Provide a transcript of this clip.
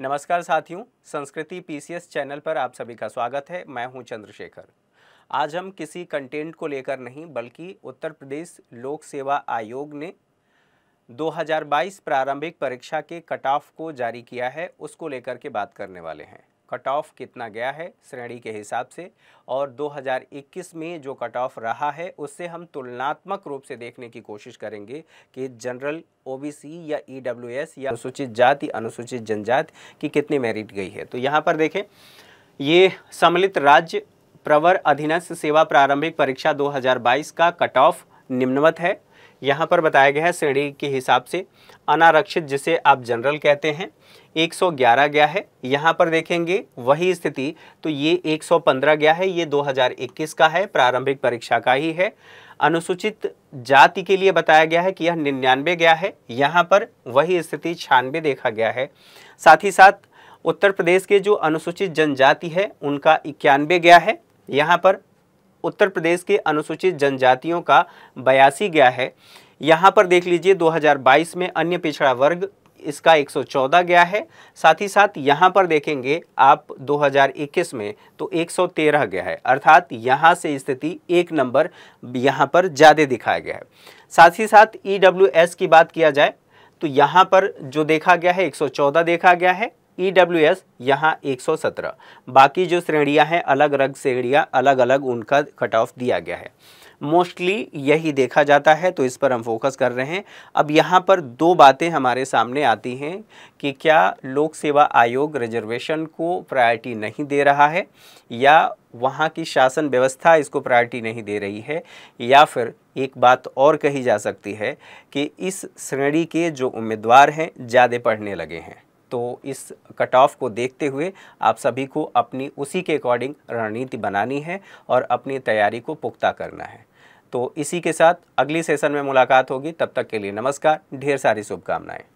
नमस्कार साथियों संस्कृति पीसीएस चैनल पर आप सभी का स्वागत है मैं हूं चंद्रशेखर आज हम किसी कंटेंट को लेकर नहीं बल्कि उत्तर प्रदेश लोक सेवा आयोग ने 2022 प्रारंभिक परीक्षा के कट ऑफ को जारी किया है उसको लेकर के बात करने वाले हैं कट ऑफ कितना गया है श्रेणी के हिसाब से और 2021 में जो कट ऑफ रहा है उससे हम तुलनात्मक रूप से देखने की कोशिश करेंगे कि जनरल ओबीसी या ईडब्ल्यूएस e या अनुसूचित जाति अनुसूचित जनजाति की कितनी मेरिट गई है तो यहाँ पर देखें ये सम्मिलित राज्य प्रवर अधीनस्थ सेवा प्रारंभिक परीक्षा 2022 का कट ऑफ निम्नवत है यहाँ पर बताया गया है श्रेणी के हिसाब से अनारक्षित जिसे आप जनरल कहते हैं 111 गया है यहाँ पर देखेंगे वही स्थिति तो ये 115 गया है ये 2021 का है प्रारंभिक परीक्षा का ही है अनुसूचित जाति के लिए बताया गया है कि यह निन्यानवे गया है यहाँ पर वही स्थिति छियानवे देखा गया है साथ ही साथ उत्तर प्रदेश के जो अनुसूचित जनजाति है उनका इक्यानवे गया है यहाँ पर उत्तर प्रदेश के अनुसूचित जनजातियों का बयासी गया है यहाँ पर देख लीजिए 2022 में अन्य पिछड़ा वर्ग इसका 114 गया है साथ ही साथ यहाँ पर देखेंगे आप 2021 में तो 113 गया है अर्थात यहाँ से स्थिति एक नंबर यहाँ पर ज़्यादा दिखाया गया है साथ ही साथ ई e की बात किया जाए तो यहाँ पर जो देखा गया है 114 देखा गया है ई डब्ल्यू एस यहाँ एक सौ सत्रह बाकी जो श्रेणियाँ हैं अलग अलग श्रेणियाँ अलग अलग उनका कट ऑफ दिया गया है मोस्टली यही देखा जाता है तो इस पर हम फोकस कर रहे हैं अब यहाँ पर दो बातें हमारे सामने आती हैं कि क्या लोक सेवा आयोग रिजर्वेशन को प्रायोरिटी नहीं दे रहा है या वहाँ की शासन व्यवस्था इसको प्रायोरिटी नहीं दे रही है या फिर एक बात और कही जा सकती है कि इस श्रेणी के जो उम्मीदवार हैं ज़्यादा पढ़ने लगे हैं तो इस कट ऑफ को देखते हुए आप सभी को अपनी उसी के अकॉर्डिंग रणनीति बनानी है और अपनी तैयारी को पुख्ता करना है तो इसी के साथ अगली सेशन में मुलाकात होगी तब तक के लिए नमस्कार ढेर सारी शुभकामनाएँ